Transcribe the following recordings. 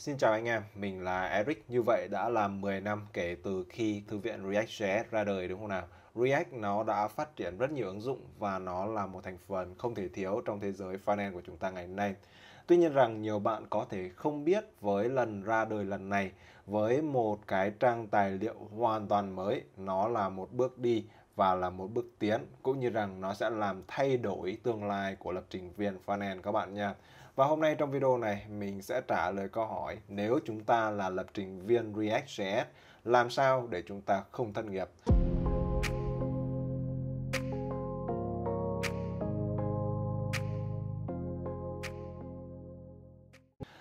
Xin chào anh em, mình là Eric. Như vậy đã là 10 năm kể từ khi thư viện React.js ra đời đúng không nào? React nó đã phát triển rất nhiều ứng dụng và nó là một thành phần không thể thiếu trong thế giới finance của chúng ta ngày nay. Tuy nhiên rằng nhiều bạn có thể không biết với lần ra đời lần này với một cái trang tài liệu hoàn toàn mới, nó là một bước đi và là một bước tiến cũng như rằng nó sẽ làm thay đổi tương lai của lập trình viên front các bạn nha. Và hôm nay trong video này mình sẽ trả lời câu hỏi nếu chúng ta là lập trình viên React.js làm sao để chúng ta không thất nghiệp.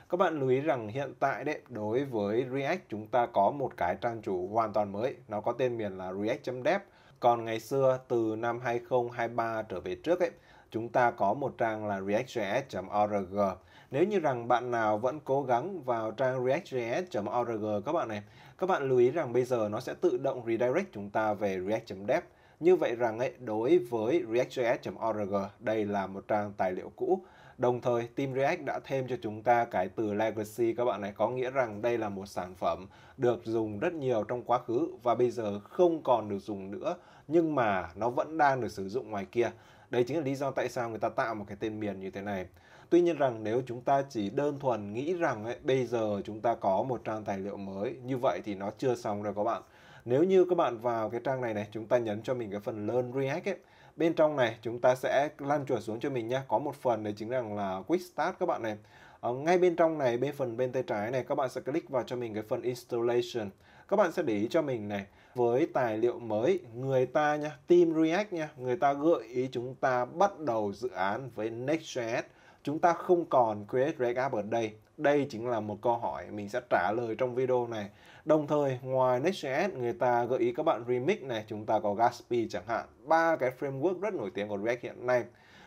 Các bạn lưu ý rằng hiện tại đấy đối với React chúng ta có một cái trang chủ hoàn toàn mới, nó có tên miền là react.dev. Còn ngày xưa từ năm 2023 trở về trước ấy chúng ta có một trang là reactjs.org. Nếu như rằng bạn nào vẫn cố gắng vào trang reactjs.org các bạn này, các bạn lưu ý rằng bây giờ nó sẽ tự động redirect chúng ta về react.dev. Như vậy rằng ấy, đối với reactjs.org, đây là một trang tài liệu cũ. Đồng thời, Team React đã thêm cho chúng ta cái từ legacy các bạn này có nghĩa rằng đây là một sản phẩm được dùng rất nhiều trong quá khứ và bây giờ không còn được dùng nữa nhưng mà nó vẫn đang được sử dụng ngoài kia. Đấy chính là lý do tại sao người ta tạo một cái tên miền như thế này. Tuy nhiên rằng nếu chúng ta chỉ đơn thuần nghĩ rằng ấy, bây giờ chúng ta có một trang tài liệu mới như vậy thì nó chưa xong rồi các bạn. Nếu như các bạn vào cái trang này này, chúng ta nhấn cho mình cái phần Learn React ấy, bên trong này chúng ta sẽ lan chuột xuống cho mình nhé có một phần đấy chính rằng là quick start các bạn này ở ờ, ngay bên trong này bên phần bên tay trái này các bạn sẽ click vào cho mình cái phần installation các bạn sẽ để ý cho mình này với tài liệu mới người ta nha team React nha người ta gợi ý chúng ta bắt đầu dự án với Next.js chúng ta không còn create React app ở đây đây chính là một câu hỏi mình sẽ trả lời trong video này đồng thời ngoài Next.js người ta gợi ý các bạn remix này chúng ta có Gatsby chẳng hạn ba cái framework rất nổi tiếng của React hiện nay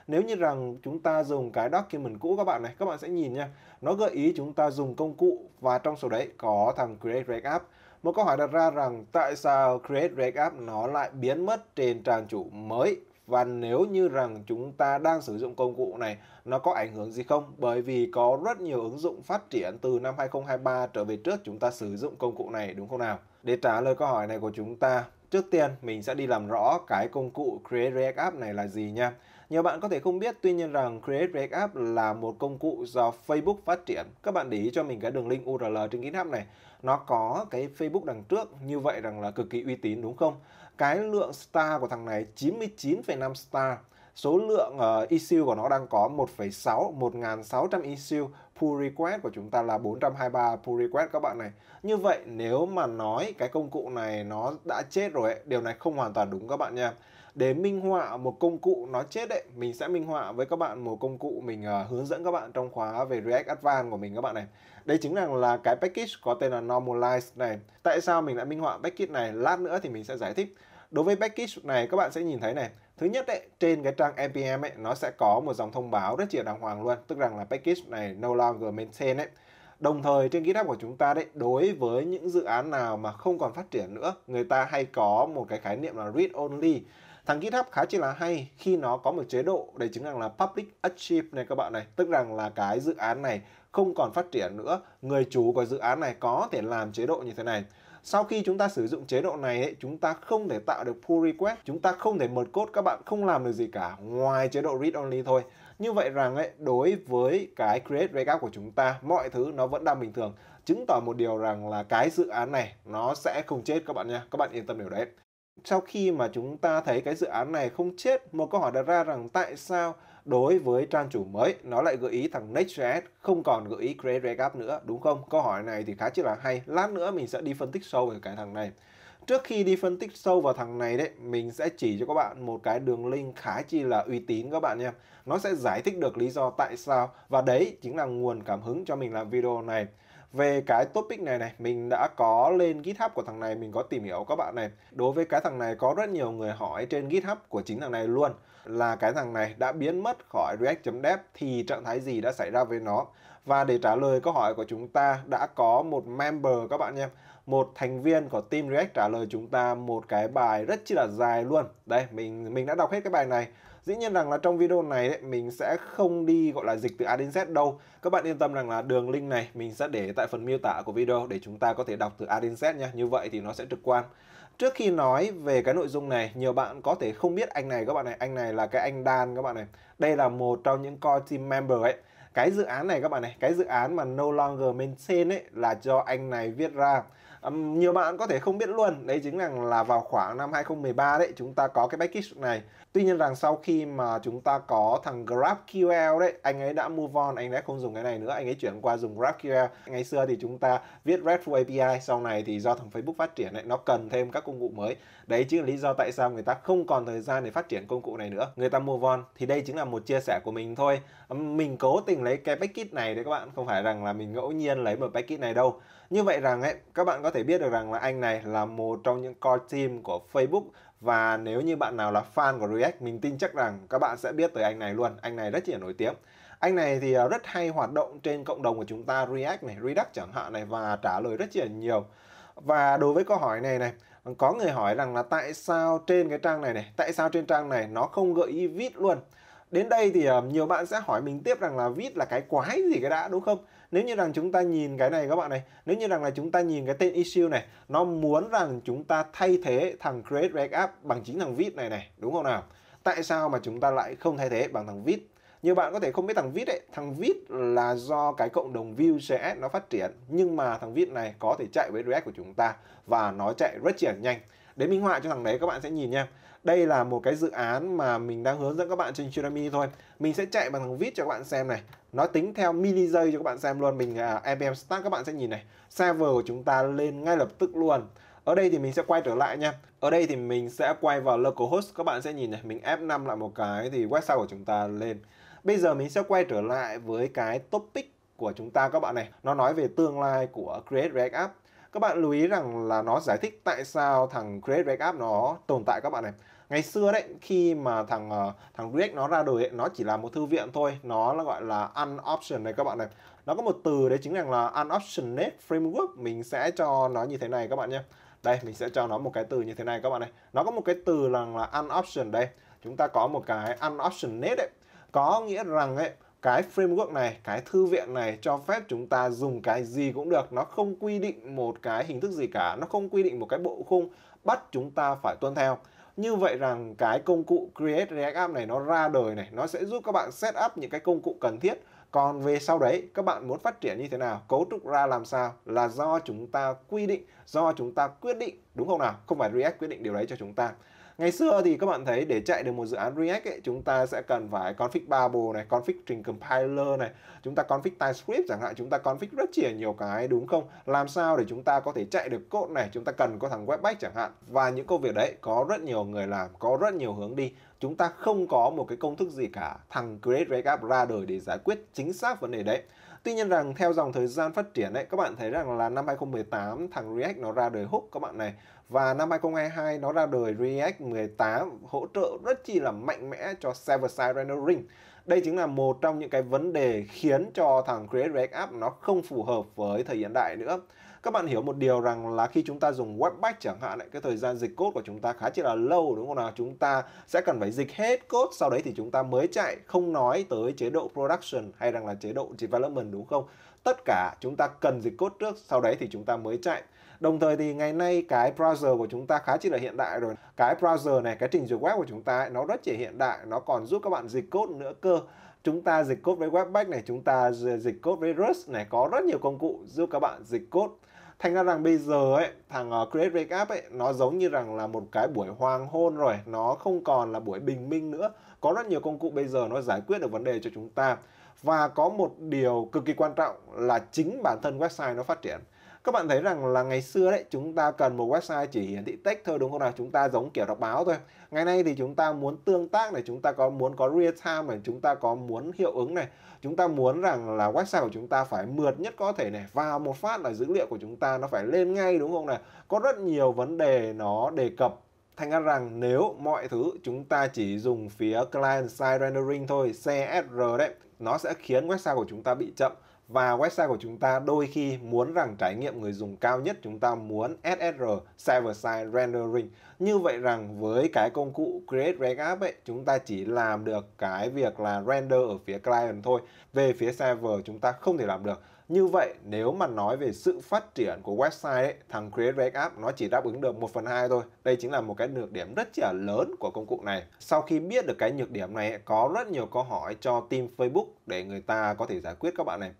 nếu như rằng chúng ta dùng cái document cũ các bạn này các bạn sẽ nhìn nha nó gợi ý chúng ta dùng công cụ và trong số đấy có thằng create react app một câu hỏi đặt ra rằng tại sao Create React App nó lại biến mất trên trang chủ mới và nếu như rằng chúng ta đang sử dụng công cụ này nó có ảnh hưởng gì không bởi vì có rất nhiều ứng dụng phát triển từ năm 2023 trở về trước chúng ta sử dụng công cụ này đúng không nào để trả lời câu hỏi này của chúng ta trước tiên mình sẽ đi làm rõ cái công cụ Create React App này là gì nha nhiều bạn có thể không biết, tuy nhiên rằng Create React App là một công cụ do Facebook phát triển. Các bạn để ý cho mình cái đường link URL trên GitHub này. Nó có cái Facebook đằng trước, như vậy rằng là cực kỳ uy tín đúng không? Cái lượng star của thằng này 99,5 star. Số lượng uh, ờ, issue của nó đang có 1,6, 1.600 issue. Pull request của chúng ta là 423 pull request các bạn này. Như vậy nếu mà nói cái công cụ này nó đã chết rồi, ấy, điều này không hoàn toàn đúng các bạn nha để minh họa một công cụ nó chết đấy mình sẽ minh họa với các bạn một công cụ mình uh, hướng dẫn các bạn trong khóa về React Advanced của mình các bạn này đây chính là là cái package có tên là Normalize này tại sao mình lại minh họa package này lát nữa thì mình sẽ giải thích đối với package này các bạn sẽ nhìn thấy này thứ nhất ấy, trên cái trang npm ấy nó sẽ có một dòng thông báo rất là đàng hoàng luôn tức rằng là package này no longer maintain ấy Đồng thời trên GitHub của chúng ta đấy, đối với những dự án nào mà không còn phát triển nữa, người ta hay có một cái khái niệm là read only. Thằng GitHub khá chỉ là hay khi nó có một chế độ để chứng rằng là public Achieve này các bạn này, tức rằng là cái dự án này không còn phát triển nữa, người chủ của dự án này có thể làm chế độ như thế này. Sau khi chúng ta sử dụng chế độ này ấy, chúng ta không thể tạo được pull request, chúng ta không thể merge code, các bạn không làm được gì cả ngoài chế độ read only thôi. Như vậy rằng ấy, đối với cái create backup của chúng ta, mọi thứ nó vẫn đang bình thường, chứng tỏ một điều rằng là cái dự án này nó sẽ không chết các bạn nha. Các bạn yên tâm điều đấy sau khi mà chúng ta thấy cái dự án này không chết, một câu hỏi đặt ra rằng tại sao đối với trang chủ mới nó lại gợi ý thằng Next.js không còn gợi ý Create Recap nữa đúng không? Câu hỏi này thì khá chỉ là hay. Lát nữa mình sẽ đi phân tích sâu về cái thằng này. Trước khi đi phân tích sâu vào thằng này đấy, mình sẽ chỉ cho các bạn một cái đường link khá chi là uy tín các bạn nha. Nó sẽ giải thích được lý do tại sao và đấy chính là nguồn cảm hứng cho mình làm video này về cái topic này này mình đã có lên GitHub của thằng này mình có tìm hiểu các bạn này đối với cái thằng này có rất nhiều người hỏi trên GitHub của chính thằng này luôn là cái thằng này đã biến mất khỏi React.dev thì trạng thái gì đã xảy ra với nó và để trả lời câu hỏi của chúng ta đã có một member các bạn nhé một thành viên của team React trả lời chúng ta một cái bài rất chi là dài luôn đây mình mình đã đọc hết cái bài này Dĩ nhiên rằng là trong video này đấy, mình sẽ không đi gọi là dịch từ A đến Z đâu. Các bạn yên tâm rằng là đường link này mình sẽ để tại phần miêu tả của video để chúng ta có thể đọc từ A đến Z nha. Như vậy thì nó sẽ trực quan. Trước khi nói về cái nội dung này, nhiều bạn có thể không biết anh này các bạn này. Anh này là cái anh Dan các bạn này. Đây là một trong những core team member ấy. Cái dự án này các bạn này, cái dự án mà No Longer Maintain ấy là do anh này viết ra nhiều bạn có thể không biết luôn đấy chính là là vào khoảng năm 2013 đấy chúng ta có cái package này tuy nhiên rằng sau khi mà chúng ta có thằng GraphQL đấy anh ấy đã move on anh ấy không dùng cái này nữa anh ấy chuyển qua dùng GraphQL ngày xưa thì chúng ta viết RESTful API sau này thì do thằng Facebook phát triển đấy nó cần thêm các công cụ mới đấy chính là lý do tại sao người ta không còn thời gian để phát triển công cụ này nữa người ta move on thì đây chính là một chia sẻ của mình thôi mình cố tình lấy cái package này đấy các bạn không phải rằng là mình ngẫu nhiên lấy một package này đâu như vậy rằng ấy, các bạn có thể biết được rằng là anh này là một trong những core team của Facebook và nếu như bạn nào là fan của React, mình tin chắc rằng các bạn sẽ biết tới anh này luôn. Anh này rất là nổi tiếng. Anh này thì ờ, rất hay hoạt động trên cộng đồng của chúng ta React này, Redux chẳng hạn này và trả lời rất là nhiều. Và đối với câu hỏi này này, có người hỏi rằng là tại sao trên cái trang này này, tại sao trên trang này nó không gợi ý viết luôn? đến đây thì uh, nhiều bạn sẽ hỏi mình tiếp rằng là vít là cái quái gì cái đã đúng không nếu như rằng chúng ta nhìn cái này các bạn này nếu như rằng là chúng ta nhìn cái tên issue này nó muốn rằng chúng ta thay thế thằng create react app bằng chính thằng vít này này đúng không nào tại sao mà chúng ta lại không thay thế bằng thằng vít nhiều bạn có thể không biết thằng vít ấy thằng vít là do cái cộng đồng Vue JS nó phát triển nhưng mà thằng vít này có thể chạy với React của chúng ta và nó chạy rất triển nhanh để minh họa cho thằng đấy các bạn sẽ nhìn nha đây là một cái dự án mà mình đang hướng dẫn các bạn trên Udemy thôi mình sẽ chạy bằng thằng vít cho các bạn xem này nó tính theo mini giây cho các bạn xem luôn mình uh, à, npm start các bạn sẽ nhìn này server của chúng ta lên ngay lập tức luôn ở đây thì mình sẽ quay trở lại nha ở đây thì mình sẽ quay vào localhost các bạn sẽ nhìn này mình F5 lại một cái thì website của chúng ta lên bây giờ mình sẽ quay trở lại với cái topic của chúng ta các bạn này nó nói về tương lai của create react app các bạn lưu ý rằng là nó giải thích tại sao thằng create react app nó tồn tại các bạn này ngày xưa đấy khi mà thằng uh, thằng React nó ra đời ấy, nó chỉ là một thư viện thôi nó là gọi là un option này các bạn này nó có một từ đấy chính là là unoptioned framework mình sẽ cho nó như thế này các bạn nhé đây mình sẽ cho nó một cái từ như thế này các bạn này nó có một cái từ là là option đây chúng ta có một cái un unoptioned đấy có nghĩa rằng ấy cái framework này, cái thư viện này cho phép chúng ta dùng cái gì cũng được, nó không quy định một cái hình thức gì cả, nó không quy định một cái bộ khung bắt chúng ta phải tuân theo như vậy rằng cái công cụ Create React App này nó ra đời này nó sẽ giúp các bạn set up những cái công cụ cần thiết còn về sau đấy các bạn muốn phát triển như thế nào cấu trúc ra làm sao là do chúng ta quy định do chúng ta quyết định đúng không nào không phải React quyết định điều đấy cho chúng ta Ngày xưa thì các bạn thấy để chạy được một dự án React ấy, chúng ta sẽ cần phải config bubble này, config trình compiler này, chúng ta config TypeScript chẳng hạn, chúng ta config rất chỉa nhiều cái đúng không? Làm sao để chúng ta có thể chạy được code này, chúng ta cần có thằng webpack chẳng hạn. Và những công việc đấy có rất nhiều người làm, có rất nhiều hướng đi. Chúng ta không có một cái công thức gì cả, thằng Create React ra đời để giải quyết chính xác vấn đề đấy. Tuy nhiên rằng theo dòng thời gian phát triển đấy các bạn thấy rằng là năm 2018 thằng React nó ra đời Hook các bạn này và năm 2022 nó ra đời React 18 hỗ trợ rất chi là mạnh mẽ cho server side rendering. Đây chính là một trong những cái vấn đề khiến cho thằng Create React App nó không phù hợp với thời hiện đại nữa các bạn hiểu một điều rằng là khi chúng ta dùng webpack chẳng hạn ấy, cái thời gian dịch code của chúng ta khá chỉ là lâu đúng không nào chúng ta sẽ cần phải dịch hết code sau đấy thì chúng ta mới chạy không nói tới chế độ production hay rằng là chế độ development đúng không tất cả chúng ta cần dịch code trước sau đấy thì chúng ta mới chạy Đồng thời thì ngày nay cái browser của chúng ta khá chỉ là hiện đại rồi. Cái browser này, cái trình duyệt web của chúng ta ấy, nó rất chỉ hiện đại, nó còn giúp các bạn dịch code nữa cơ. Chúng ta dịch code với Webpack này, chúng ta dịch code với Rust này, có rất nhiều công cụ giúp các bạn dịch code thành ra rằng bây giờ ấy thằng uh, create wake up ấy nó giống như rằng là một cái buổi hoàng hôn rồi nó không còn là buổi bình minh nữa có rất nhiều công cụ bây giờ nó giải quyết được vấn đề cho chúng ta và có một điều cực kỳ quan trọng là chính bản thân website nó phát triển các bạn thấy rằng là ngày xưa đấy chúng ta cần một website chỉ hiển thị text thôi đúng không nào chúng ta giống kiểu đọc báo thôi ngày nay thì chúng ta muốn tương tác này chúng ta có muốn có real time này chúng ta có muốn hiệu ứng này chúng ta muốn rằng là website của chúng ta phải mượt nhất có thể này và một phát là dữ liệu của chúng ta nó phải lên ngay đúng không nào có rất nhiều vấn đề nó đề cập Thành ra rằng nếu mọi thứ chúng ta chỉ dùng phía client side rendering thôi, CSR đấy, nó sẽ khiến website của chúng ta bị chậm và website của chúng ta đôi khi muốn rằng trải nghiệm người dùng cao nhất chúng ta muốn SSR server side rendering như vậy rằng với cái công cụ create react app ấy chúng ta chỉ làm được cái việc là render ở phía client thôi về phía server chúng ta không thể làm được như vậy nếu mà nói về sự phát triển của website ấy, thằng Create React App nó chỉ đáp ứng được 1 phần hai thôi. Đây chính là một cái nhược điểm rất là lớn của công cụ này. Sau khi biết được cái nhược điểm này có rất nhiều câu hỏi cho team Facebook để người ta có thể giải quyết các bạn này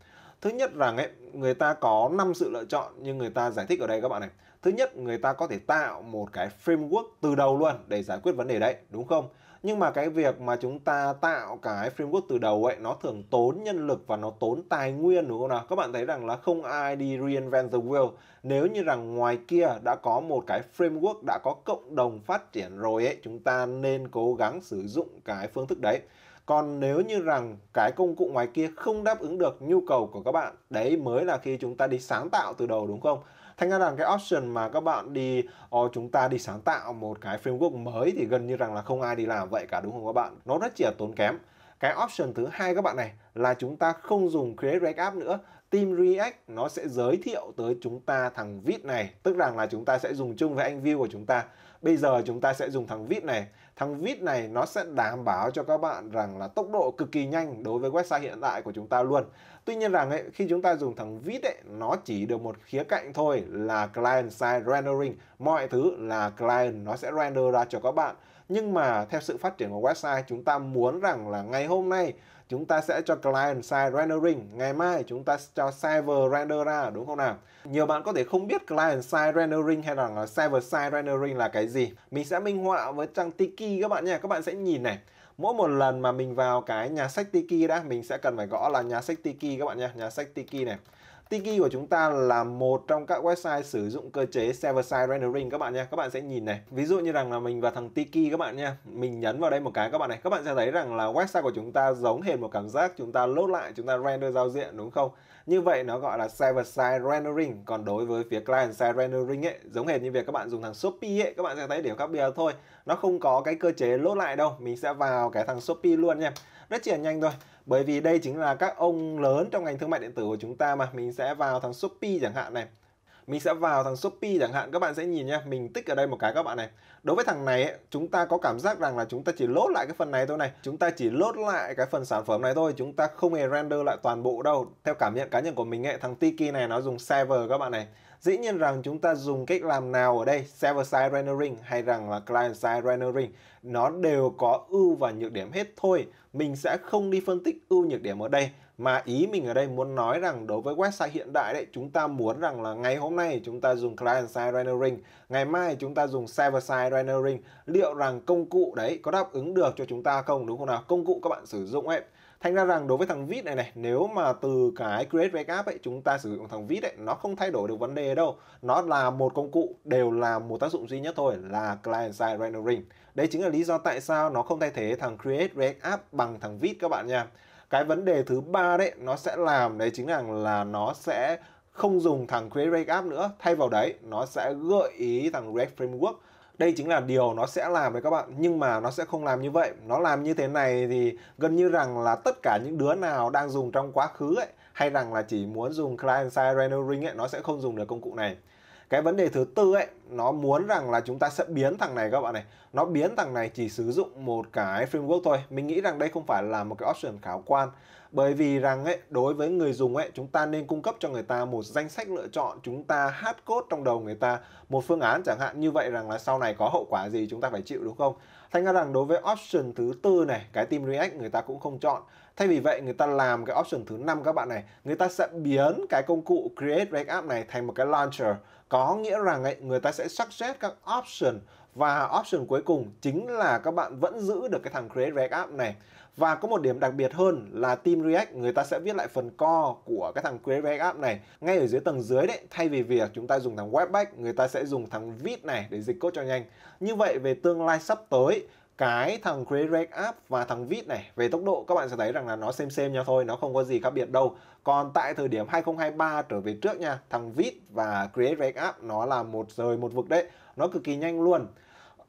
thứ nhất rằng ấy người ta có 5 sự lựa chọn nhưng người ta giải thích ở đây các bạn này thứ nhất người ta có thể tạo một cái framework từ đầu luôn để giải quyết vấn đề đấy đúng không nhưng mà cái việc mà chúng ta tạo cái framework từ đầu ấy nó thường tốn nhân lực và nó tốn tài nguyên đúng không nào các bạn thấy rằng là không ai đi reinvent the wheel nếu như rằng ngoài kia đã có một cái framework đã có cộng đồng phát triển rồi ấy chúng ta nên cố gắng sử dụng cái phương thức đấy còn nếu như rằng cái công cụ ngoài kia không đáp ứng được nhu cầu của các bạn, đấy mới là khi chúng ta đi sáng tạo từ đầu đúng không? Thành ra rằng cái option mà các bạn đi oh, chúng ta đi sáng tạo một cái framework mới thì gần như rằng là không ai đi làm vậy cả đúng không các bạn? Nó rất chỉ là tốn kém. Cái option thứ hai các bạn này là chúng ta không dùng Create React App nữa. Team React nó sẽ giới thiệu tới chúng ta thằng Vit này, tức rằng là chúng ta sẽ dùng chung với anh View của chúng ta Bây giờ chúng ta sẽ dùng thằng vít này. Thằng vít này nó sẽ đảm bảo cho các bạn rằng là tốc độ cực kỳ nhanh đối với website hiện tại của chúng ta luôn. Tuy nhiên rằng ấy, khi chúng ta dùng thằng vít ấy, nó chỉ được một khía cạnh thôi là client side rendering. Mọi thứ là client nó sẽ render ra cho các bạn. Nhưng mà theo sự phát triển của website chúng ta muốn rằng là ngày hôm nay chúng ta sẽ cho client side rendering ngày mai chúng ta cho server render ra đúng không nào nhiều bạn có thể không biết client side rendering hay là server side rendering là cái gì mình sẽ minh họa với trang tiki các bạn nha các bạn sẽ nhìn này mỗi một lần mà mình vào cái nhà sách tiki đã mình sẽ cần phải gõ là nhà sách tiki các bạn nha nhà sách tiki này Tiki của chúng ta là một trong các website sử dụng cơ chế server side rendering các bạn nha. Các bạn sẽ nhìn này. Ví dụ như rằng là mình vào thằng Tiki các bạn nha. Mình nhấn vào đây một cái các bạn này. Các bạn sẽ thấy rằng là website của chúng ta giống hệt một cảm giác chúng ta load lại, chúng ta render giao diện đúng không? Như vậy nó gọi là server side rendering. Còn đối với phía client side rendering ấy, giống hệt như việc các bạn dùng thằng Shopee ấy, các bạn sẽ thấy điểm khác biệt thôi. Nó không có cái cơ chế lốt lại đâu. Mình sẽ vào cái thằng Shopee luôn nha. Rất chỉ nhanh thôi. Bởi vì đây chính là các ông lớn trong ngành thương mại điện tử của chúng ta mà. Mình sẽ vào thằng Shopee chẳng hạn này mình sẽ vào thằng Shopee chẳng hạn các bạn sẽ nhìn nha mình tích ở đây một cái các bạn này đối với thằng này chúng ta có cảm giác rằng là chúng ta chỉ lốt lại cái phần này thôi này chúng ta chỉ lốt lại cái phần sản phẩm này thôi chúng ta không hề render lại toàn bộ đâu theo cảm nhận cá nhân của mình ấy thằng Tiki này nó dùng server các bạn này dĩ nhiên rằng chúng ta dùng cách làm nào ở đây server side rendering hay rằng là client side rendering nó đều có ưu và nhược điểm hết thôi mình sẽ không đi phân tích ưu nhược điểm ở đây mà ý mình ở đây muốn nói rằng đối với website hiện đại đấy chúng ta muốn rằng là ngày hôm nay chúng ta dùng client side rendering ngày mai chúng ta dùng server side rendering liệu rằng công cụ đấy có đáp ứng được cho chúng ta không đúng không nào công cụ các bạn sử dụng ấy Thành ra rằng đối với thằng vít này này, nếu mà từ cái Create Web App ấy chúng ta sử dụng thằng vít ấy, nó không thay đổi được vấn đề đâu. Nó là một công cụ đều là một tác dụng duy nhất thôi là client side rendering. đấy chính là lý do tại sao nó không thay thế thằng Create Web App bằng thằng vít các bạn nha cái vấn đề thứ ba đấy nó sẽ làm đấy chính là là nó sẽ không dùng thằng create react app nữa thay vào đấy nó sẽ gợi ý thằng react framework đây chính là điều nó sẽ làm đấy các bạn nhưng mà nó sẽ không làm như vậy nó làm như thế này thì gần như rằng là tất cả những đứa nào đang dùng trong quá khứ ấy hay rằng là chỉ muốn dùng client side rendering ấy nó sẽ không dùng được công cụ này cái vấn đề thứ tư ấy nó muốn rằng là chúng ta sẽ biến thằng này các bạn này nó biến thằng này chỉ sử dụng một cái framework thôi mình nghĩ rằng đây không phải là một cái option khảo quan bởi vì rằng ấy đối với người dùng ấy chúng ta nên cung cấp cho người ta một danh sách lựa chọn chúng ta hát code trong đầu người ta một phương án chẳng hạn như vậy rằng là sau này có hậu quả gì chúng ta phải chịu đúng không thành ra rằng đối với option thứ tư này cái team react người ta cũng không chọn thay vì vậy người ta làm cái option thứ năm các bạn này người ta sẽ biến cái công cụ create react app này thành một cái launcher có nghĩa rằng ấy, người ta sẽ suggest các option và option cuối cùng chính là các bạn vẫn giữ được cái thằng create react app này và có một điểm đặc biệt hơn là team react người ta sẽ viết lại phần core của cái thằng create react app này ngay ở dưới tầng dưới đấy thay vì việc chúng ta dùng thằng webpack người ta sẽ dùng thằng vite này để dịch code cho nhanh như vậy về tương lai sắp tới cái thằng Create App và thằng Vit này về tốc độ các bạn sẽ thấy rằng là nó xem xem nhau thôi, nó không có gì khác biệt đâu. Còn tại thời điểm 2023 trở về trước nha, thằng Vit và Create App nó là một rời một vực đấy, nó cực kỳ nhanh luôn.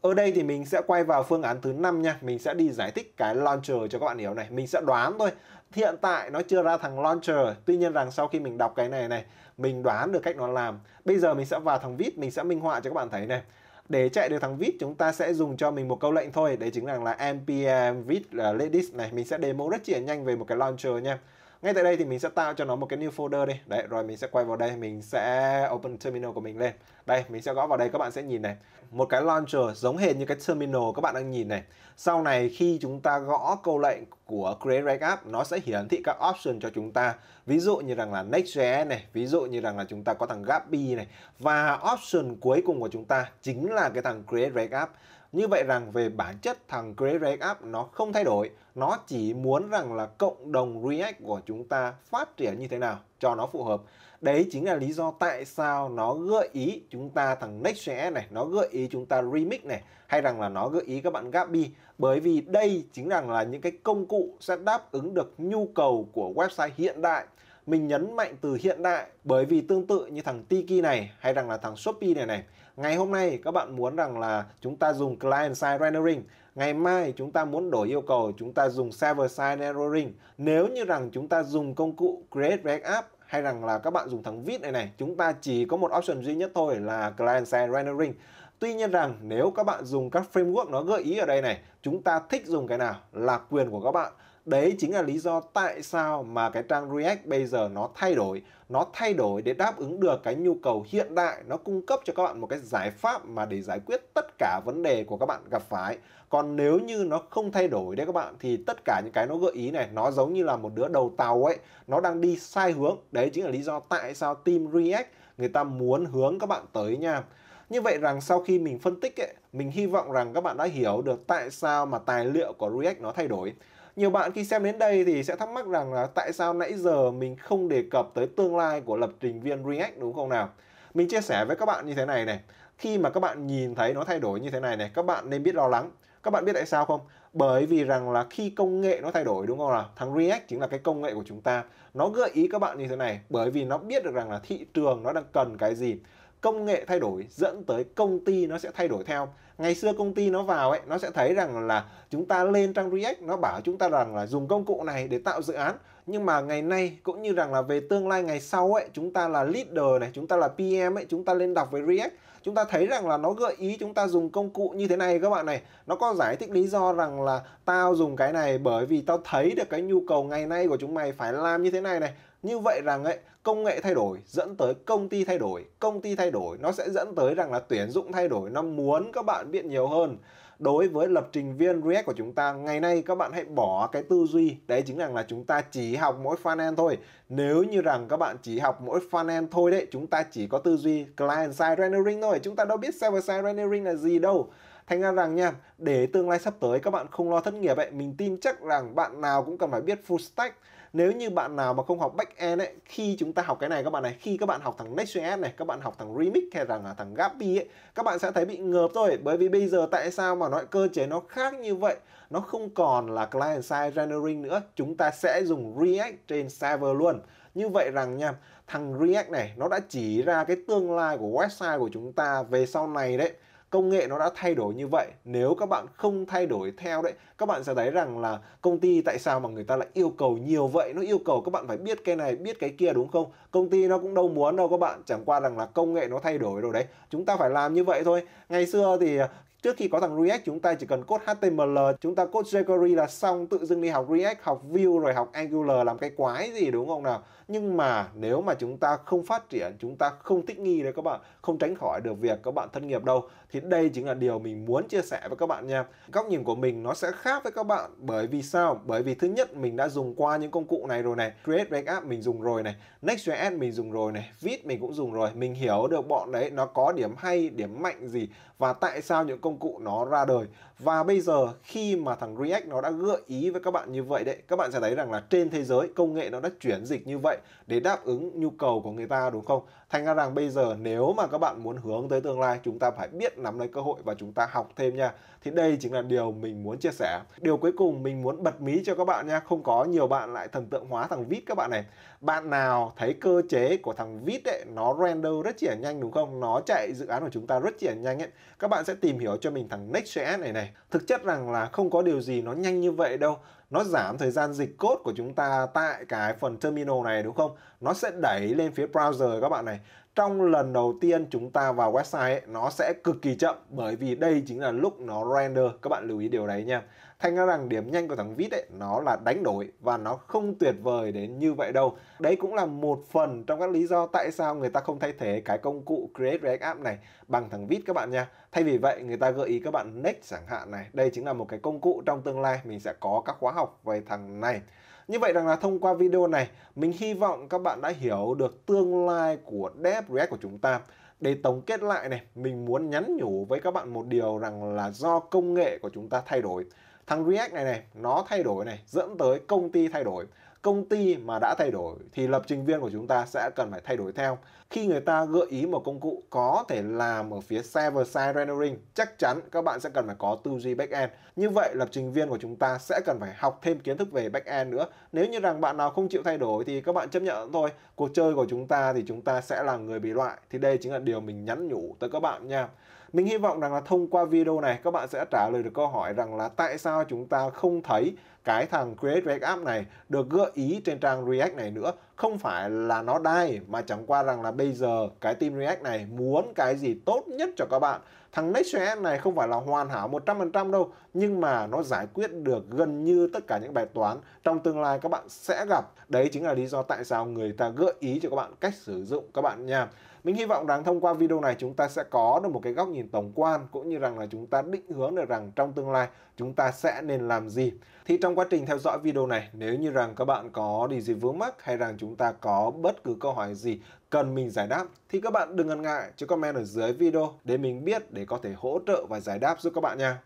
Ở đây thì mình sẽ quay vào phương án thứ 5 nha, mình sẽ đi giải thích cái launcher cho các bạn hiểu này, mình sẽ đoán thôi. Hiện tại nó chưa ra thằng launcher, tuy nhiên rằng sau khi mình đọc cái này này, mình đoán được cách nó làm. Bây giờ mình sẽ vào thằng Vit, mình sẽ minh họa cho các bạn thấy này để chạy được thằng vít chúng ta sẽ dùng cho mình một câu lệnh thôi đấy chính là là npm vít là redis này mình sẽ demo rất chi là nhanh về một cái launcher nha ngay tại đây thì mình sẽ tạo cho nó một cái new folder đi đấy rồi mình sẽ quay vào đây mình sẽ open terminal của mình lên đây mình sẽ gõ vào đây các bạn sẽ nhìn này một cái launcher giống hệt như cái terminal các bạn đang nhìn này sau này khi chúng ta gõ câu lệnh của create React app nó sẽ hiển thị các option cho chúng ta ví dụ như rằng là Next.js này ví dụ như rằng là chúng ta có thằng Gatsby này và option cuối cùng của chúng ta chính là cái thằng create React app như vậy rằng về bản chất thằng Create React App nó không thay đổi, nó chỉ muốn rằng là cộng đồng React của chúng ta phát triển như thế nào cho nó phù hợp. Đấy chính là lý do tại sao nó gợi ý chúng ta thằng Next.js này, nó gợi ý chúng ta Remix này, hay rằng là nó gợi ý các bạn Gatsby. Bởi vì đây chính rằng là những cái công cụ sẽ đáp ứng được nhu cầu của website hiện đại mình nhấn mạnh từ hiện đại bởi vì tương tự như thằng Tiki này hay rằng là thằng Shopee này này ngày hôm nay các bạn muốn rằng là chúng ta dùng client side rendering ngày mai chúng ta muốn đổi yêu cầu chúng ta dùng server side rendering nếu như rằng chúng ta dùng công cụ create react app hay rằng là các bạn dùng thằng vít này này chúng ta chỉ có một option duy nhất thôi là client side rendering Tuy nhiên rằng nếu các bạn dùng các framework nó gợi ý ở đây này, chúng ta thích dùng cái nào là quyền của các bạn. Đấy chính là lý do tại sao mà cái trang React bây giờ nó thay đổi. Nó thay đổi để đáp ứng được cái nhu cầu hiện đại. Nó cung cấp cho các bạn một cái giải pháp mà để giải quyết tất cả vấn đề của các bạn gặp phải. Còn nếu như nó không thay đổi đấy các bạn thì tất cả những cái nó gợi ý này nó giống như là một đứa đầu tàu ấy. Nó đang đi sai hướng. Đấy chính là lý do tại sao team React người ta muốn hướng các bạn tới nha. Như vậy rằng sau khi mình phân tích ấy, mình hy vọng rằng các bạn đã hiểu được tại sao mà tài liệu của React nó thay đổi nhiều bạn khi xem đến đây thì sẽ thắc mắc rằng là tại sao nãy giờ mình không đề cập tới tương lai của lập trình viên React đúng không nào? Mình chia sẻ với các bạn như thế này này, khi mà các bạn nhìn thấy nó thay đổi như thế này này, các bạn nên biết lo lắng. Các bạn biết tại sao không? Bởi vì rằng là khi công nghệ nó thay đổi đúng không nào? Thằng React chính là cái công nghệ của chúng ta. Nó gợi ý các bạn như thế này bởi vì nó biết được rằng là thị trường nó đang cần cái gì công nghệ thay đổi dẫn tới công ty nó sẽ thay đổi theo ngày xưa công ty nó vào ấy nó sẽ thấy rằng là chúng ta lên trang React nó bảo chúng ta rằng là dùng công cụ này để tạo dự án nhưng mà ngày nay cũng như rằng là về tương lai ngày sau ấy chúng ta là leader này chúng ta là PM ấy chúng ta lên đọc về React chúng ta thấy rằng là nó gợi ý chúng ta dùng công cụ như thế này các bạn này nó có giải thích lý do rằng là tao dùng cái này bởi vì tao thấy được cái nhu cầu ngày nay của chúng mày phải làm như thế này này như vậy rằng ấy công nghệ thay đổi dẫn tới công ty thay đổi công ty thay đổi nó sẽ dẫn tới rằng là tuyển dụng thay đổi nó muốn các bạn biết nhiều hơn đối với lập trình viên React của chúng ta ngày nay các bạn hãy bỏ cái tư duy đấy chính rằng là chúng ta chỉ học mỗi front-end thôi nếu như rằng các bạn chỉ học mỗi front-end thôi đấy chúng ta chỉ có tư duy client side rendering thôi chúng ta đâu biết server side rendering là gì đâu Thành ra rằng nha, để tương lai sắp tới các bạn không lo thất nghiệp ấy, mình tin chắc rằng bạn nào cũng cần phải biết full stack nếu như bạn nào mà không học back-end ấy khi chúng ta học cái này các bạn này khi các bạn học thằng Next.js này các bạn học thằng Remix hay rằng là thằng Gapi ấy các bạn sẽ thấy bị ngợp rồi bởi vì bây giờ tại sao mà nói cơ chế nó khác như vậy nó không còn là client side rendering nữa chúng ta sẽ dùng React trên server luôn như vậy rằng nha thằng React này nó đã chỉ ra cái tương lai của website của chúng ta về sau này đấy công nghệ nó đã thay đổi như vậy nếu các bạn không thay đổi theo đấy các bạn sẽ thấy rằng là công ty tại sao mà người ta lại yêu cầu nhiều vậy nó yêu cầu các bạn phải biết cái này biết cái kia đúng không công ty nó cũng đâu muốn đâu các bạn chẳng qua rằng là công nghệ nó thay đổi rồi đấy chúng ta phải làm như vậy thôi ngày xưa thì Trước khi có thằng React chúng ta chỉ cần code HTML, chúng ta code jQuery là xong, tự dưng đi học React, học Vue rồi học Angular làm cái quái gì đúng không nào? Nhưng mà nếu mà chúng ta không phát triển, chúng ta không thích nghi đấy các bạn, không tránh khỏi được việc các bạn thân nghiệp đâu. Thì đây chính là điều mình muốn chia sẻ với các bạn nha. Góc nhìn của mình nó sẽ khác với các bạn bởi vì sao? Bởi vì thứ nhất mình đã dùng qua những công cụ này rồi này, Create React App mình dùng rồi này, Next.js mình dùng rồi này, Vite mình cũng dùng rồi. Mình hiểu được bọn đấy nó có điểm hay, điểm mạnh gì và tại sao những công công cụ nó ra đời và bây giờ khi mà thằng React nó đã gợi ý với các bạn như vậy đấy các bạn sẽ thấy rằng là trên thế giới công nghệ nó đã chuyển dịch như vậy để đáp ứng nhu cầu của người ta đúng không Thành ra rằng bây giờ nếu mà các bạn muốn hướng tới tương lai chúng ta phải biết nắm lấy cơ hội và chúng ta học thêm nha. Thì đây chính là điều mình muốn chia sẻ. Điều cuối cùng mình muốn bật mí cho các bạn nha. Không có nhiều bạn lại thần tượng hóa thằng vít các bạn này. Bạn nào thấy cơ chế của thằng vít ấy nó render rất chỉ là nhanh đúng không? Nó chạy dự án của chúng ta rất chỉ là nhanh ấy. Các bạn sẽ tìm hiểu cho mình thằng Next.js này này. Thực chất rằng là không có điều gì nó nhanh như vậy đâu nó giảm thời gian dịch code của chúng ta tại cái phần terminal này đúng không? Nó sẽ đẩy lên phía browser các bạn này. Trong lần đầu tiên chúng ta vào website ấy, nó sẽ cực kỳ chậm bởi vì đây chính là lúc nó render. Các bạn lưu ý điều đấy nha. Thành ra rằng điểm nhanh của thằng Vít ấy, nó là đánh đổi và nó không tuyệt vời đến như vậy đâu. Đấy cũng là một phần trong các lý do tại sao người ta không thay thế cái công cụ Create React App này bằng thằng Vít các bạn nha. Thay vì vậy, người ta gợi ý các bạn Next chẳng hạn này. Đây chính là một cái công cụ trong tương lai mình sẽ có các khóa học về thằng này. Như vậy rằng là thông qua video này, mình hy vọng các bạn đã hiểu được tương lai của Dev React của chúng ta. Để tổng kết lại này, mình muốn nhắn nhủ với các bạn một điều rằng là do công nghệ của chúng ta thay đổi thằng React này này nó thay đổi này dẫn tới công ty thay đổi công ty mà đã thay đổi thì lập trình viên của chúng ta sẽ cần phải thay đổi theo. Khi người ta gợi ý một công cụ có thể làm ở phía server side rendering, chắc chắn các bạn sẽ cần phải có tư duy backend. Như vậy lập trình viên của chúng ta sẽ cần phải học thêm kiến thức về backend nữa. Nếu như rằng bạn nào không chịu thay đổi thì các bạn chấp nhận thôi. Cuộc chơi của chúng ta thì chúng ta sẽ là người bị loại. Thì đây chính là điều mình nhắn nhủ tới các bạn nha. Mình hy vọng rằng là thông qua video này các bạn sẽ trả lời được câu hỏi rằng là tại sao chúng ta không thấy cái thằng Create React App này được gợi ý trên trang React này nữa. Không phải là nó đai mà chẳng qua rằng là bây giờ cái team React này muốn cái gì tốt nhất cho các bạn. Thằng Next.js này không phải là hoàn hảo 100% đâu nhưng mà nó giải quyết được gần như tất cả những bài toán trong tương lai các bạn sẽ gặp. Đấy chính là lý do tại sao người ta gợi ý cho các bạn cách sử dụng các bạn nha. Mình hy vọng rằng thông qua video này chúng ta sẽ có được một cái góc nhìn tổng quan cũng như rằng là chúng ta định hướng được rằng trong tương lai chúng ta sẽ nên làm gì. Thì trong quá trình theo dõi video này, nếu như rằng các bạn có điều gì vướng mắc hay rằng chúng ta có bất cứ câu hỏi gì cần mình giải đáp thì các bạn đừng ngần ngại cho comment ở dưới video để mình biết để có thể hỗ trợ và giải đáp giúp các bạn nha.